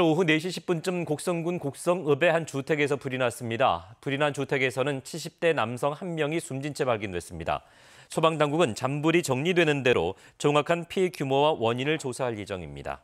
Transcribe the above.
오후 4시 10분쯤 곡성군 곡성읍의 한 주택에서 불이 났습니다. 불이 난 주택에서는 70대 남성 1명이 숨진 채 발견됐습니다. 소방당국은 잔불이 정리되는 대로 정확한 피해 규모와 원인을 조사할 예정입니다.